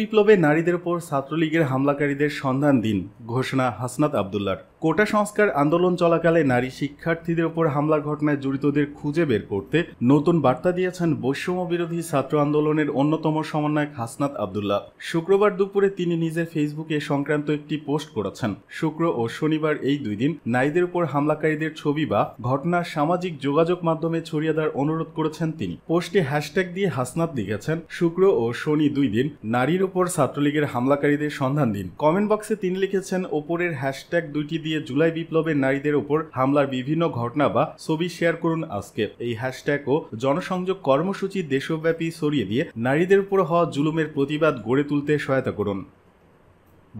বিপ্লবে নারীদের ওপর ছাত্রলীগের হামলাকারীদের সন্ধান দিন ঘোষণা হাসনাত আবদুল্লার কোটা সংস্কার আন্দোলন চলাকালে নারী শিক্ষার্থীদের ওপর হামলার ঘটনায় জড়িতদের খুঁজে বের করতে নতুন বার্তা দিয়েছেন বৈষম্য বিরোধী ছাত্র আন্দোলনের অন্যতম সমন্বয়ক হাসনাত আবদুল্লাহ শুক্রবার দুপুরে তিনি নিজের ফেসবুকে সংক্রান্ত একটি পোস্ট করেছেন শুক্র ও শনিবার এই দুই দিন নারীদের উপর হামলাকারীদের ছবি বা ঘটনা সামাজিক যোগাযোগ মাধ্যমে ছড়িয়ে দেওয়ার অনুরোধ করেছেন তিনি পোস্টে হ্যাশট্যাগ দিয়ে হাসনাত লিখেছেন শুক্র ও শনি দুই দিন নারীর উপর ছাত্রলীগের হামলাকারীদের সন্ধান দিন কমেন্ট বক্সে তিনি লিখেছেন ওপরের হ্যাশট্যাগ দুইটি দিয়ে দিয়ে জুলাই বিপ্লবের নারীদের উপর হামলার বিভিন্ন ঘটনা বা ছবি শেয়ার করুন আজকে এই হ্যাশট্যাগ ও জনসংযোগ কর্মসূচি দেশব্যাপী ছড়িয়ে দিয়ে নারীদের উপর হওয়া জুলুমের প্রতিবাদ গড়ে তুলতে সহায়তা করুন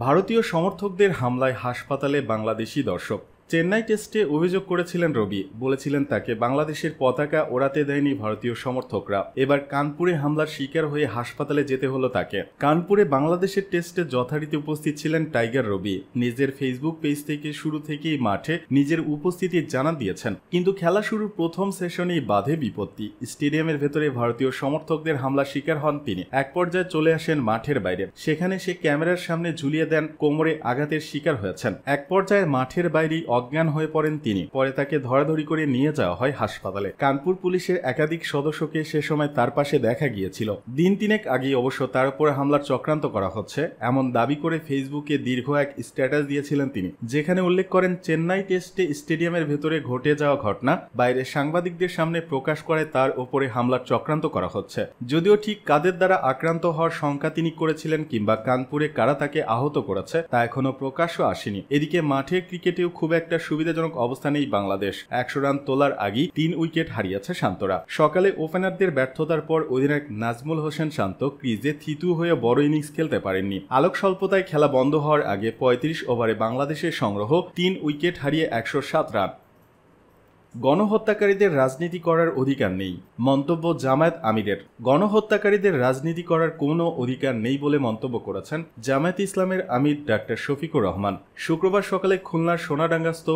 ভারতীয় সমর্থকদের হামলায় হাসপাতালে বাংলাদেশি দর্শক চেন্নাই টেস্টে অভিযোগ করেছিলেন রবি বলেছিলেন তাকে বাংলাদেশের পতাকা ওড়াতে দেয়নি ভারতীয় সমর্থকরা এবার কানপুরে হামলার শিকার হয়ে হাসপাতালে যেতে হলো তাকে কানপুরে বাংলাদেশের টেস্টে যথারীতি উপস্থিত ছিলেন টাইগার রবি নিজের ফেসবুক পেজ থেকে শুরু থেকেই মাঠে নিজের উপস্থিতি জানান দিয়েছেন কিন্তু খেলা শুরুর প্রথম সেশনেই বাধে বিপত্তি স্টেডিয়ামের ভেতরে ভারতীয় সমর্থকদের হামলা শিকার হন তিনি এক পর্যায়ে চলে আসেন মাঠের বাইরে সেখানে সে ক্যামেরার সামনে ঝুলিয়ে দেন কোমরে আঘাতের শিকার হয়েছেন এক পর্যায়ে মাঠের বাইরেই অজ্ঞান হয়ে পড়েন তিনি পরে তাকে ধরাধরি করে নিয়ে যাওয়া হয় হাসপাতালে কানপুর পুলিশের একাধিক সদস্যকে সে সময় তার পাশে দেখা গিয়েছিল দিন তিনেক আগেই অবশ্য তার উপর হামলার চক্রান্ত করা হচ্ছে এমন দাবি করে ফেসবুকে দীর্ঘ এক স্ট্যাটাস দিয়েছিলেন তিনি যেখানে উল্লেখ করেন চেন্নাই টেস্টে স্টেডিয়ামের ভেতরে ঘটে যাওয়া ঘটনা বাইরে সাংবাদিকদের সামনে প্রকাশ করে তার ওপরে হামলার চক্রান্ত করা হচ্ছে যদিও ঠিক কাদের দ্বারা আক্রান্ত হওয়ার শঙ্কা তিনি করেছিলেন কিংবা কানপুরে কারা তাকে আহত করেছে তা এখনো প্রকাশও আসেনি এদিকে মাঠের ক্রিকেটেও খুব এক একটা সুবিধাজনক অবস্থানেই বাংলাদেশ একশো রান তোলার আগেই তিন উইকেট হারিয়েছে শান্তরা সকালে ওপেনারদের ব্যর্থতার পর অধিনায়ক নাজমুল হোসেন শান্ত ক্রিজে থিতু হয়ে বড় ইনিংস খেলতে পারেননি আলোক স্বল্পতায় খেলা বন্ধ হওয়ার আগে পঁয়ত্রিশ ওভারে বাংলাদেশের সংগ্রহ তিন উইকেট হারিয়ে একশো সাত রান গণহত্যাকারীদের রাজনীতি করার অধিকার নেই মন্তব্য জামায়াত আমিরের গণহত্যাকারীদের রাজনীতি করার কোনো অধিকার নেই বলে মন্তব্য করেছেন জামায়াত ইসলামের আমির ডাক্তার শফিকুর রহমান শুক্রবার সকালে খুলনার সোনাডাঙ্গাস্ত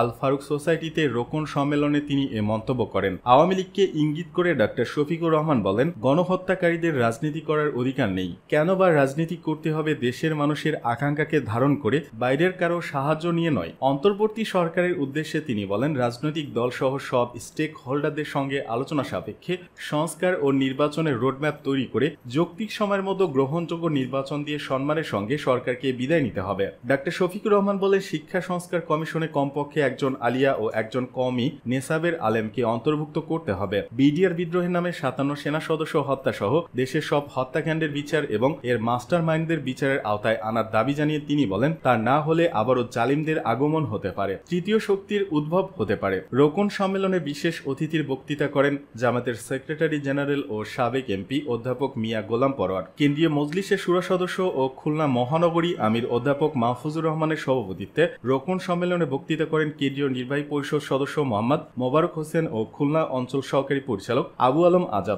আল ফারুক সোসাইটিতে রোকন সম্মেলনে তিনি এ মন্তব্য করেন আওয়ামী লীগকে ইঙ্গিত করে ডাক্তার শফিকুর রহমান বলেন গণহত্যাকারীদের রাজনীতি করার অধিকার নেই কেন বা রাজনীতি করতে হবে দেশের মানুষের আকাঙ্ক্ষাকে ধারণ করে বাইরের কারো সাহায্য নিয়ে নয় অন্তর্বর্তী সরকারের উদ্দেশ্যে তিনি বলেন রাজনৈতিক দল দলসহ সব স্টেক হোল্ডারদের সঙ্গে আলোচনা সাপেক্ষে সংস্কার ও নির্বাচনের রোডম্যাপ তৈরি করে যৌক্তিক সময়ের মতো গ্রহণযোগ্য নির্বাচন দিয়ে সম্মানের সঙ্গে সরকারকে বিদায় নিতে হবে ডাক্তার শফিকুর রহমান বলে শিক্ষা সংস্কার কমিশনে কমপক্ষে একজন আলিয়া ও একজন কমই নেসাবের আলেমকে অন্তর্ভুক্ত করতে হবে বিডিআর বিদ্রোহের নামে সাতান্ন সেনা সদস্য হত্যা সহ দেশের সব হত্যাকাণ্ডের বিচার এবং এর মাস্টার মাইন্ডদের বিচারের আওতায় আনার দাবি জানিয়ে তিনি বলেন তা না হলে আবারও জালিমদের আগমন হতে পারে তৃতীয় শক্তির উদ্ভব হতে পারে রোক গোপন সম্মেলনে বিশেষ অতিথির বক্তৃতা করেন জামাতের সেক্রেটারি জেনারেল ও সাবেক এমপি অধ্যাপক মিয়া গোলাম পরোয়ার কেন্দ্রীয় মজলিসের সুরা সদস্য ও খুলনা মহানগরী আমির অধ্যাপক মাহফুজুর রহমানের সভাপতিত্বে রোকন সম্মেলনে বক্তৃতা করেন কেন্দ্রীয় নির্বাহী পরিষদ সদস্য মোহাম্মদ মোবারক হোসেন ও খুলনা অঞ্চল সহকারী পরিচালক আবু আলম আজাদ